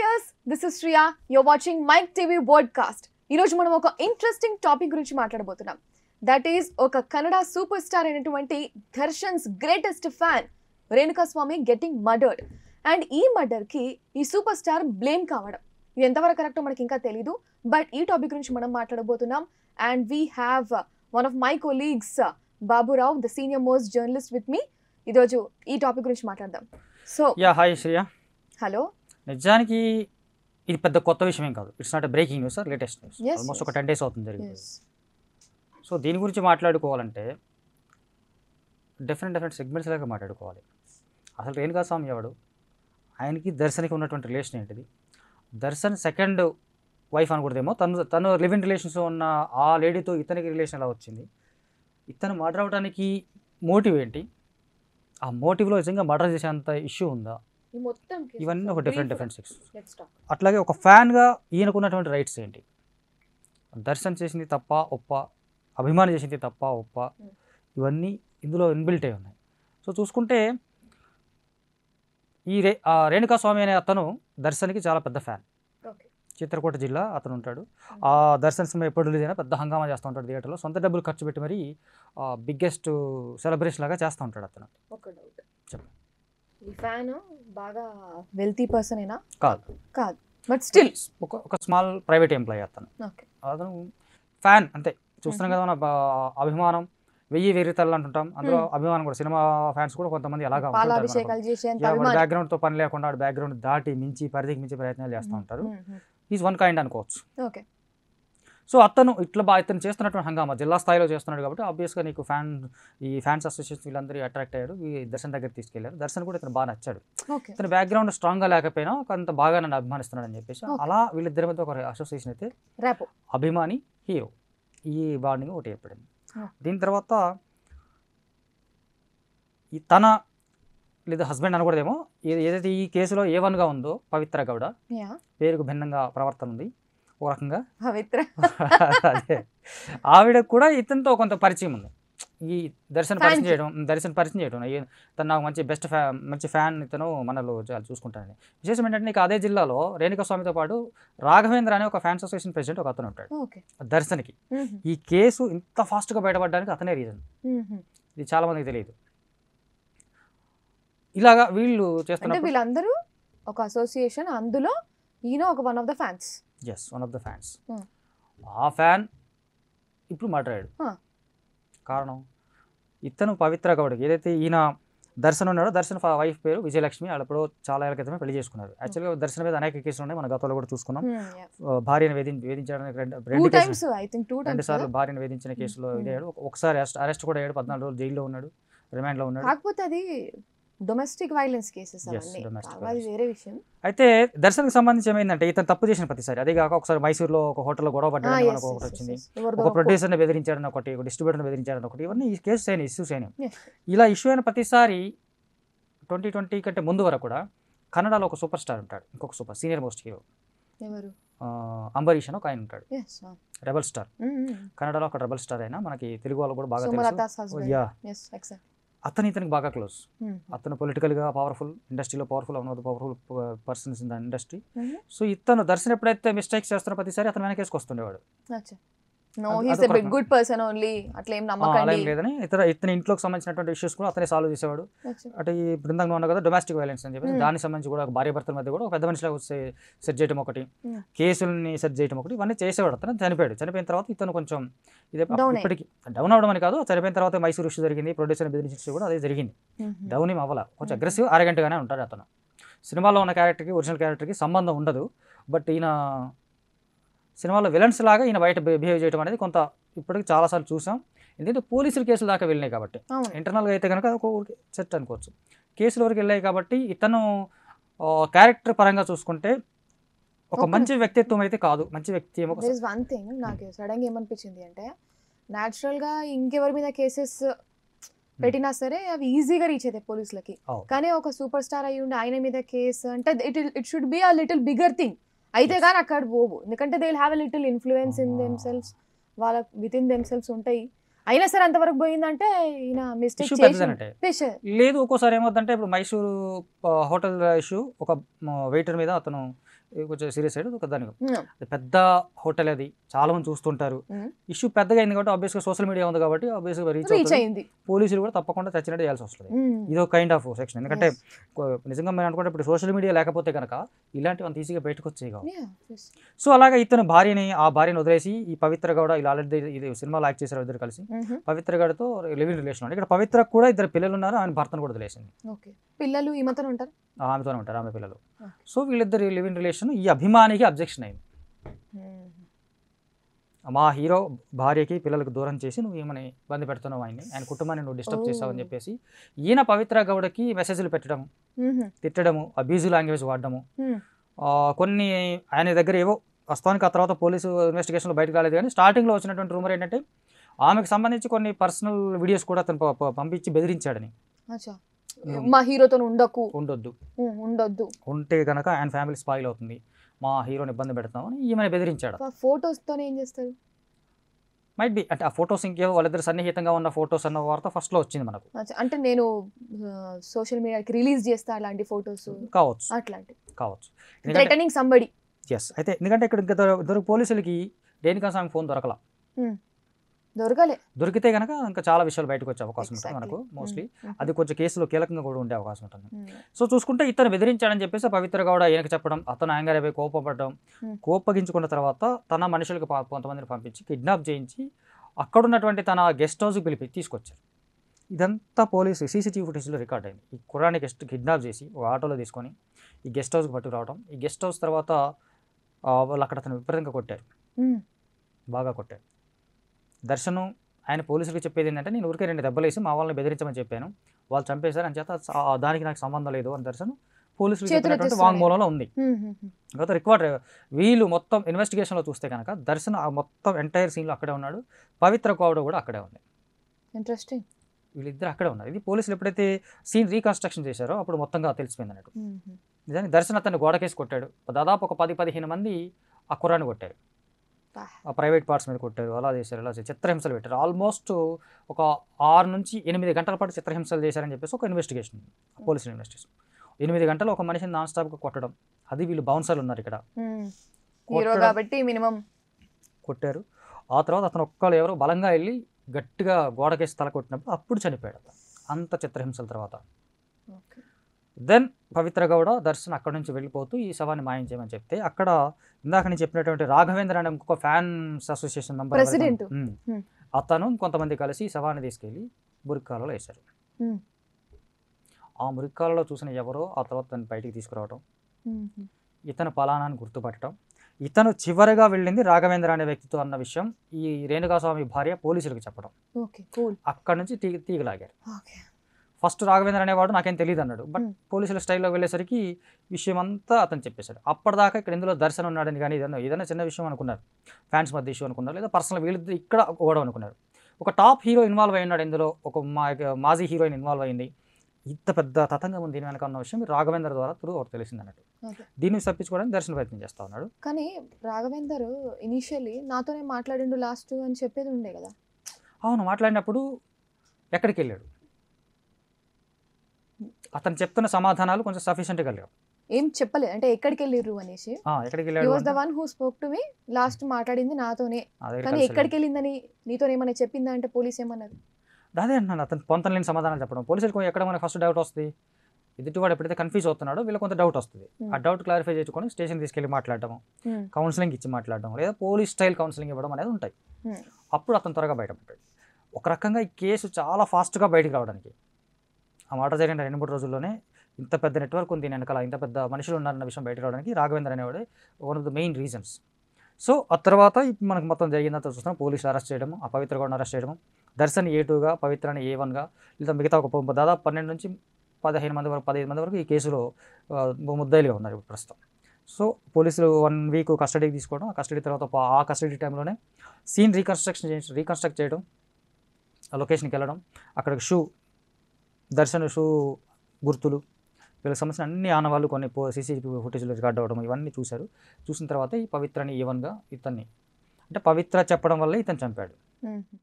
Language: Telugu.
వ్యూస్ దిస్ ఇస్ శ్రియా యో వాచింగ్ మైక్ టీవీ బోడ్కాస్ట్ ఈరోజు మనం ఒక ఇంట్రెస్టింగ్ టాపిక్ గురించి మాట్లాడబోతున్నాం దట్ ఈస్ ఒక కన్నడ సూపర్ స్టార్ అయినటువంటి Darshan's greatest fan Renukaswamy getting murdered and ఈ మర్డర్కి ఈ సూపర్ స్టార్ బ్లేమ్ కావడం ఇది ఎంతవరకు కరెక్టో మనకి ఇంకా తెలీదు బట్ ఈ టాపిక్ గురించి మనం మాట్లాడబోతున్నాం and we have one of my colleagues Baburao the senior most journalist with me ఈరోజు ఈ టాపిక్ గురించి మాట్లాడదాం సో హాయ్ హలో నిజానికి ఇది పెద్ద కొత్త విషయం కాదు it's not breaking news sir latest news almost ఒక టెన్ డేస్ అవుతుంది జరిగింది సో దీని గురించి మాట్లాడుకోవాలంటే డిఫరెంట్ డిఫరెంట్ సెగ్మెంట్స్ లాగా మాట్లాడుకోవాలి అసలు రేణుకాస్వామి ఎవడు ఆయనకి దర్శన్కి ఉన్నటువంటి రిలేషన్ ఏంటిది దర్శన్ సెకండ్ వైఫ్ అనకూడదేమో తను తను లివింగ్ రిలేషన్స్ ఉన్న ఆ లేడీతో ఇతనికి రిలేషన్ ఎలా వచ్చింది ఇతను మర్డర్ అవడానికి మోటివ్ ఏంటి ఆ మోటివ్లో నిజంగా మర్డర్ చేసేంత ఇష్యూ ఉందా ఇవన్నీ ఒక డిఫరెంట్ డిఫరెంట్ సెక్స్ అట్లాగే ఒక ఫ్యాన్గా ఈయనకున్నటువంటి రైట్స్ ఏంటి దర్శన్ చేసింది తప్ప ఒప్ప అభిమానం చేసింది తప్ప ఒప్ప hmm. ఇవన్నీ ఇందులో ఇన్బిల్ట్ అయి ఉన్నాయి సో చూసుకుంటే ఈ రే రేణుకాస్వామి అనే అతను దర్శన్కి చాలా పెద్ద ఫ్యాన్ చిత్రకూట జిల్లా అతను ఉంటాడు hmm. ఆ దర్శన్ సినిమా ఎప్పుడు రిలీజ్ అయినా పెద్ద హంగామా చేస్తూ ఉంటాడు థియేటర్లో సొంత డబ్బులు ఖర్చు పెట్టి మరి బిగ్గెస్ట్ సెలబ్రేషన్ లాగా చేస్తూ ఉంటాడు అతను చెప్పండి మీ ఫ్యాన్ బాగా వెల్తీ పర్సన్ అయినా కాదు కాదు బట్ స్టిల్ ఒక ఒక స్మాల్ ప్రైవేట్ ఎంప్లాయీ అతను అతను ఫ్యాన్ అంతే చూస్తున్నాం కదా మన అభిమానం వెయ్యి వెర్రి తల్లు అంటుంటాం అందులో అభిమానం కూడా సినిమా ఫ్యాన్స్ కూడా కొంతమంది అలాగా బ్యాక్గ్రౌండ్ తో పని లేకుండా బ్యాక్గ్రౌండ్ దాటి మించి పరిధికి మించి ప్రయత్నాలు చేస్తూ ఉంటారు ఈజ్ వన్ కైండ్ అనుకోవచ్చు ఓకే సో అతను ఇట్లా బాగా ఇతను చేస్తున్నటువంటి హంగామా జిల్లా స్థాయిలో చేస్తున్నాడు కాబట్టి ఆబ్వియస్గా నీకు ఫ్యాన్ ఈ ఫ్యాన్స్ అసోసియేషన్ వీళ్ళందరూ అట్రాక్ట్ అయ్యాడు ఈ దర్శన్ దగ్గర తీసుకెళ్లారు దర్శన్ కూడా ఇతను బాగా నచ్చాడు ఇతను బ్యాక్గ్రౌండ్ స్ట్రాంగ్గా లేకపోయినా కొంత బాగా నన్ను అభిమానిస్తున్నాడు అని చెప్పేసి అలా వీళ్ళిద్దరి మధ్య ఒక అసోసియేషన్ అయితే అభిమాని హీరో ఈ బాండింగ్ ఒకటి ఏర్పడింది దీని తర్వాత తన లేదా హస్బెండ్ అనకూడదేమో ఏదైతే ఈ కేసులో ఏ వన్గా ఉందో పవిత్ర గౌడ పేరుకు భిన్నంగా ప్రవర్తన ఉంది ఒక రకంగా పవిత్ర అదే ఆవిడ కూడా ఇతనితో కొంత పరిచయం ఉంది ఈ దర్శన పరిచయం చేయడం దర్శన పరిచయం చేయడం తను నాకు మంచి బెస్ట్ ఫ్యా మంచి ఫ్యాన్ ఇతను మనలో చాలా చూసుకుంటాను విశేషం ఏంటంటే నీకు అదే జిల్లాలో రేణుకస్వామితో పాటు రాఘవేంద్ర అనే ఒక ఫ్యాన్ అసోసియేషన్ ప్రెసిడెంట్ ఒక అతను ఉంటాడు దర్శన్కి ఈ కేసు ఇంత ఫాస్ట్గా బయటపడడానికి అతనే రీజన్ ఇది చాలా మందికి తెలియదు ఇలాగా వీళ్ళు చేస్తున్నారు వీళ్ళందరూ ఒక అసోసియేషన్ అందులో ఈయన ఒక one of the fans yes one of the fans ఆ ఫ్యాన్ ఇప్పుడు మాట్లాడాడు hmm. కారణం ఇతను పవిత్ర గౌడ్కి ఏదైతే ఈయన దర్శనం ఉన్నాడో దర్శన్ వైఫ్ పేరు విజయలక్ష్మి వాళ్ళప్పుడు చాలా ఏళ్ళ క్రితమే పెళ్లి చేసుకున్నారు hmm. యాక్చువల్గా దర్శనం మీద అనేక కేసులు ఉన్నాయి మన గతంలో కూడా చూసుకున్నాం hmm, భార్యను వేధించడానికి రెండు సార్లు భార్యను వేధించిన కేసులో ఇదే ఒకసారి అరెస్ట్ కూడా అయ్యాడు పద్నాలుగు రోజులు జైల్లో ఉన్నాడు రిమాండ్లో ఉన్నాడు కాకపోతే అది డొమెస్టిక్ వైలెన్స్ కేసెస్ అవన్నీ వేరే విషయం అయితే దర్శన్కి సంబంధించి ఏమైందంటే ఇతను తప్పు చేసిన ప్రతిసారి అదే కాక ఒకసారి మైసూర్లో ఒక హోటల్లో గొడవ పడ్డాడని ah, ఒక ఒకటి ని బెదిరించాడని ఒకటి ఒక డిస్ట్రిబ్యూటర్ని బెదిరించాడని ఒకటి ఇవన్నీ ఈ కేసెస్ అయిన ఇష్యూస్ అయినాయి ఇలా ఇష్యూ అయిన ప్రతిసారి ట్వంటీ ట్వంటీ కంటే ముందు వరకు కూడా కన్నడలో ఒక సూపర్ స్టార్ ఉంటాడు ఇంకొక super senior most hero Ambareesh అని ఒక ఆయన ఉంటాడు rebel star mm, mm, mm. కన్నడలో ఒక రెబల్ స్టార్ అయినా మనకి తెలుగు వాళ్ళు కూడా బాగా అతను ఇతనికి బాగా క్లోజ్ అతను పొలిటికల్గా పవర్ఫుల్ ఇండస్ట్రీలో పవర్ఫుల్ అవునది powerful persons in the industry so ఇతను దర్శనం ఎప్పుడైతే మిస్టేక్స్ చేస్తున్న ప్రతిసారి అతను వెనకేసుకొస్తుండేవాడు no he's a big good person only అట్లా ఏం నమ్మకండి లేదని ఇతర ఇతని ఇంట్లోకి సంబంధించినటువంటి ఇష్యూస్ కూడా అతనే సాల్వ్ చేసేవాడు అంటే ఈ బృందంగా ఉన్న కదా డొమెస్టిక్ వైలెన్స్ అని చెప్పి hmm. దానికి సంబంధించి కూడా భార్య భర్తల మధ్య కూడా పెద్ద మనిషిలాగా సెట్ చేయడం ఒకటి కేసుల్ని సెట్ చేయడం ఒకటి ఇవన్నీ చేసేవాడు అతను చనిపోయాడు చనిపోయిన తర్వాత ఇతను కొంచెం ఇదే ఇప్పటికి డౌన్ అవడం అని కాదు చనిపోయిన తర్వాత మైసూర్ ఇష్యూ జరిగింది ప్రొడ్యూసర్ బిజినెస్ ఇష్యూ కూడా అదే జరిగింది డౌన్ mm-hmm. ఏం అవ్వాల కొంచెం అగ్రెసివ్ mm-hmm. అరగంటగానే ఉంటాడు అతను సినిమాలో ఉన్న క్యారెక్టర్కి ఒరిజినల్ క్యారెక్టర్కి సంబంధం ఉండదు బట్ ఈయన సినిమాలో విలన్స్ లాగా ఈయన బయట బిహేవ్ చేయడం అనేది కొంత ఇప్పటికి చాలాసార్లు చూసాం ఎందుకంటే పోలీసుల కేసులు దాకా వెళ్ళినాయి కాబట్టి ఇంటర్నల్గా అయితే కనుక ఒక సెట్ అనుకోవచ్చు కేసుల వరకు వెళ్ళాయి కాబట్టి ఇతను క్యారెక్టర్ పరంగా చూసుకుంటే ఒక మంచి వ్యక్తిత్వం అయితే కాదు మంచి వ్యక్తి వన్ థింగ్ నాకు సడన్గా ఏమనిపించింది అంటే గా ఇంకెవరి మీద కేసెస్ పెట్టినా hmm. సరే అవి ఈజీగా రీచ్ అయితే పోలీసులకి కానీ ఒక సూపర్ స్టార్ అయ్యి ఉండి ఆయన మీద కేసు అంటే it it should be a little bigger thing అయితే కానీ అక్కడ పోవు ఎందుకంటే they have a little influence in themselves వాళ్ళ విత్ ఇన్ దెమ్ సెల్స్ ఉంటాయి అయినా సరే అంతవరకు పోయిందంటే ఈయన మిస్టేక్ లేదు ఒక్కోసారి ఏమవుతుందంటే ఇప్పుడు మైసూరు హోటల్ ఇష్యూ ఒక వెయిటర్ మీద అతను కొంచెం సీరియస్ అయ్యి ఒక దాని పెద్ద హోటల్ అది చాలా మంది చూస్తుంటారు ఇష్యూ పెద్దగా అయింది కాబట్టి ఆబ్వియస్గా సోషల్ మీడియా ఉంది కాబట్టి ఆబ్వియస్గా రీచ్ అయింది పోలీసులు కూడా తప్పకుండా చచ్చినట్టు చేయాల్సి వస్తుంది ఒక కైండ్ ఆఫ్ సెక్షన్ ఎందుకంటే నిజంగా మేము అనుకుంటే ఇప్పుడు సోషల్ మీడియా లేకపోతే కనుక ఇలాంటివి ఈజీగా బయటకు వచ్చేవి కావు సో అలాగే ఇతను భార్యని ఆ భార్యను వదిలేసి ఈ పవిత్ర గౌడ ఇలా ఆల్రెడీ ఇది సినిమాలో యాక్ట్ చేశారు ఇద్దరు కలిసి పవిత్ర గౌడతో లివింగ్ రిలేషన్ ఇక్కడ పవిత్ర కూడా ఇద్దరు పిల్లలు ఉన్నారు ఆయన భర్తను కూడా వదిలేసింది పిల్లలు మతం ఉంటారు ఆమెతోనే ఉంటారు ఆమె పిల్లలు సో వీళ్ళిద్దరు లివింగ్ రిలేషన్ అబ్జెక్షన్ ఈ అభిమానికి అబ్జెక్షన్ అయింది మా హీరో భార్యకి పిల్లలకు దూరం చేసి నువ్వు ఏమని ఇబ్బంది పెడుతున్నావు ఆయన్ని ఆయన కుటుంబాన్ని నువ్వు డిస్టర్బ్ చేస్తావని చెప్పేసి ఈయన పవిత్ర గౌడకి మెసేజ్లు పెట్టడం తిట్టడము అబ్యూజు లాంగ్వేజ్ వాడడము కొన్ని ఆయన దగ్గర ఏవో వస్తానికి ఆ తర్వాత పోలీసు ఇన్వెస్టిగేషన్లో బయటకు రాలేదు కానీ స్టార్టింగ్లో వచ్చినటువంటి రూమర్ ఏంటంటే ఆమెకు సంబంధించి కొన్ని పర్సనల్ వీడియోస్ కూడా అతను పంపించి బెదిరించాడని మా హీరోతో ఉండకు ఉండొద్దు ఉండొద్దు ఉంటే కనుక ఆయన ఫ్యామిలీ స్పాయిల్ అవుతుంది మా హీరోని ఇబ్బంది పెడతామని ఈమెను బెదిరించాడు ఫోటోస్తో ఏం చేస్తారు మైట్ బి అంటే ఆ ఫొటోస్ ఇంకేవో వాళ్ళిద్దరు సన్నిహితంగా ఉన్న ఫొటోస్ అన్న వార్త ఫస్ట్ లో వచ్చింది మనకు అంటే నేను సోషల్ మీడియాకి రిలీజ్ చేస్తా అలాంటి ఫొటోస్ కావచ్చు అట్లాంటివి కావచ్చు థ్రెటనింగ్ సంబడి ఎస్ అయితే ఎందుకంటే ఇక్కడ ఇద్దరు పోలీసులకి దేనికా సాంగ్ ఫోన్ దొరకలా దొరకలే దొరికితే కనుక ఇంకా చాలా విషయాలు బయటకు వచ్చే అవకాశం ఉంటుంది మనకు మోస్ట్లీ hmm. hmm. అది కొంచెం కేసులో కీలకంగా కూడా ఉండే అవకాశం ఉంటుంది hmm. సో చూసుకుంటే ఇతను బెదిరించాడని చెప్పేసి పవిత్ర గౌడ ఈయనకి చెప్పడం అతను యాంగర్ అయిపోయి కోపపడడం కోపగించుకున్న తర్వాత తన మనుషులకు కొంతమందిని పంపించి కిడ్నాప్ చేయించి అక్కడున్నటువంటి తన గెస్ట్ హౌస్కి పిలిపి తీసుకొచ్చారు ఇదంతా పోలీసు సీసీటీవీ ఫుటేజ్లో రికార్డ్ అయింది ఈ కుర్రాన్ని గెస్ట్ కిడ్నాప్ చేసి ఒక ఆటోలో తీసుకొని ఈ గెస్ట్ హౌస్కి పట్టుకురావడం ఈ గెస్ట్ హౌస్ తర్వాత వాళ్ళు అక్కడ అతను విపరీతంగా కొట్టారు బాగా కొట్టారు దర్శనం ఆయన పోలీసులకు చెప్పేది ఏంటంటే నేను ఊరికే రెండు దెబ్బలు వేసి మా వాళ్ళని బెదిరించమని చెప్పాను వాళ్ళు చంపేశారు అని చేత దానికి నాకు సంబంధం లేదు అని దర్శనం పోలీసులు చెప్పినటువంటి వాంగ్మూలంలో ఉంది గత రికార్డ్ వీళ్ళు మొత్తం ఇన్వెస్టిగేషన్లో చూస్తే కనుక దర్శన మొత్తం ఎంటైర్ సీన్లో అక్కడే ఉన్నాడు పవిత్ర కోవడ కూడా అక్కడే ఉంది ఇంట్రెస్టింగ్ వీళ్ళిద్దరు అక్కడే ఉన్నారు ఇది పోలీసులు ఎప్పుడైతే సీన్ రీకన్స్ట్రక్షన్ చేశారో అప్పుడు మొత్తంగా తెలిసిపోయింది అన్నట్టు నిజానికి దర్శనం అతన్ని గోడకేసి కొట్టాడు దాదాపు ఒక పది పదిహేను మంది ఆ కుర్రాన్ని కొట్టారు ప్రైవేట్ పార్ట్స్ మీద కొట్టారు అలా చేశారు ఇలా చేశారు చిత్రహింసలు పెట్టారు ఆల్మోస్ట్ ఒక ఆరు నుంచి ఎనిమిది గంటల పాటు చిత్రహింసలు చేశారని చెప్పేసి ఒక ఇన్వెస్టిగేషన్ పోలీస్ ఇన్వెస్టిగేషన్ ఎనిమిది గంటలు ఒక మనిషిని నాన్ స్టాప్గా కొట్టడం అది వీళ్ళు బౌన్సర్లు ఉన్నారు ఇక్కడ hmm. కాబట్టి మినిమం కొట్టారు ఆ తర్వాత అతను ఒక్కళ్ళు ఎవరో బలంగా వెళ్ళి గట్టిగా గోడకేసి తల కొట్టినప్పుడు అప్పుడు చనిపోయాడు అంత చిత్రహింసల తర్వాత దెన్ పవిత్ర గౌడ దర్శన్ అక్కడ నుంచి వెళ్ళిపోతూ ఈ శవాన్ని మాయం చేయమని చెప్తే అక్కడ ఇందాక నేను చెప్పినటువంటి రాఘవేంద్ర అనే ఇంకొక ఫ్యాన్స్ అసోసియేషన్ మెంబర్ అతను కొంతమంది కలిసి శవాన్ని తీసుకెళ్ళి మురికాలలో వేశారు ఆ మురికాలలో చూసిన ఎవరో ఆ తర్వాత తను బయటికి తీసుకురావటం ఇతను పలానాన్ని గుర్తుపట్టడం ఇతను చివరిగా వెళ్ళింది రాఘవేంద్ర అనే వ్యక్తితో అన్న విషయం ఈ రేణుకాస్వామి భార్య పోలీసులకు చెప్పడం అక్కడ నుంచి తీగ తీగలాగారు ఫస్ట్ రాఘవేంద్ర అనేవాడు నాకేం తెలియదు అన్నాడు బట్ పోలీసుల స్టైల్లో వెళ్ళేసరికి విషయం అంతా అతను చెప్పేశాడు అప్పటిదాకా ఇక్కడ ఇందులో దర్శనం ఉన్నాడని కానీ ఏదన్నా ఏదైనా చిన్న విషయం అనుకున్నారు ఫ్యాన్స్ మధ్య ఇష్యూ అనుకున్నారు లేదా పర్సనల్ వీళ్ళు ఇక్కడ ఓడం అనుకున్నారు ఒక టాప్ హీరో ఇన్వాల్వ్ ఉన్నాడు ఇందులో ఒక మాజీ హీరోయిన్ ఇన్వాల్వ్ అయింది ఇంత పెద్ద తతంగం ఉంది దీని వెనక ఉన్న విషయం రాఘవేందర్ ద్వారా త్రూ ఒకటి తెలిసింది అన్నట్టు దీన్ని తప్పించుకోవడానికి దర్శన ప్రయత్నం చేస్తా ఉన్నాడు కానీ రాఘవేందర్ ఇనిషియల్లీ నాతోనే మాట్లాడిండు లాస్ట్ అని చెప్పేది ఉండే కదా అవును మాట్లాడినప్పుడు ఎక్కడికి వెళ్ళాడు అతను చెప్తున్న సమాధానాలు కొంచెం సఫిషియెంట్గా లేవు ఏం చెప్పలేదు అంటే ఎక్కడికి వెళ్ళిర్రు అనేసి ఎక్కడికి వెళ్ళాడు one who spoke to me last మాట్లాడింది నాతోనే కానీ ఎక్కడికి వెళ్ళిందని నీతో ఏమైనా చెప్పిందా అంటే పోలీస్ ఏమన్నారు అదే అన్నాను అతను లేని సమాధానాలు చెప్పడం పోలీసులకు ఎక్కడ మనకు ఫస్ట్ డౌట్ వస్తుంది వాడు ఎప్పుడైతే కన్ఫ్యూజ్ అవుతున్నాడో వీళ్ళు కొంత డౌట్ వస్తుంది hmm. ఆ డౌట్ క్లారిఫై చేసుకొని స్టేషన్ తీసుకెళ్ళి మాట్లాడడం hmm. కౌన్సిలింగ్ ఇచ్చి మాట్లాడడం లేదా పోలీస్ స్టైల్ కౌన్సిలింగ్ ఇవ్వడం అనేది ఉంటాయి hmm. అప్పుడు అతను త్వరగా బయటపడ్డాడు ఒక రకంగా ఈ కేసు చాలా ఫాస్ట్గా బయటకు రావడానికి ఆ మాట జరిగిన రెండు మూడు రోజుల్లోనే ఇంత పెద్ద నెట్వర్క్ ఉంది వెనకాల ఇంత పెద్ద మనుషులు ఉన్నారన్న విషయం బయట రావడానికి రాఘవేంద్ర అనేవాడు one of the main reasons so ఆ తర్వాత మనకు మొత్తం జరిగిందంతా చూస్తున్నాం పోలీసులు అరెస్ట్ చేయడం కూడా అరెస్ట్ చేయడం దర్శన్ ఏ టూగా పవిత్రని ఏ వన్గా లేదా మిగతా ఒక దాదాపు పన్నెండు నుంచి పదిహేను మంది వరకు పదిహేను మంది వరకు ఈ కేసులో ముద్దాయిలుగా ఉన్నారు ఇప్పుడు ప్రస్తుతం సో పోలీసులు వన్ వీక్ కస్టడీకి తీసుకోవడం కస్టడీ తర్వాత ఆ కస్టడీ టైంలోనే సీన్ రీకన్స్ట్రక్షన్ చేయడం రీకన్స్ట్రక్ట్ చేయడం ఆ లొకేషన్కి వెళ్ళడం అక్కడికి షూ దర్శన షూ గుర్తులు వీళ్ళకి సంబంధించిన అన్ని ఆనవాళ్ళు కొన్ని సీసీటీవీ ఫుటేజ్లో రికార్డ్ అవ్వడం ఇవన్నీ చూశారు చూసిన తర్వాత ఈ పవిత్రని ఈవన్గా ఇతన్ని అంటే పవిత్ర చెప్పడం వల్ల ఇతను చంపాడు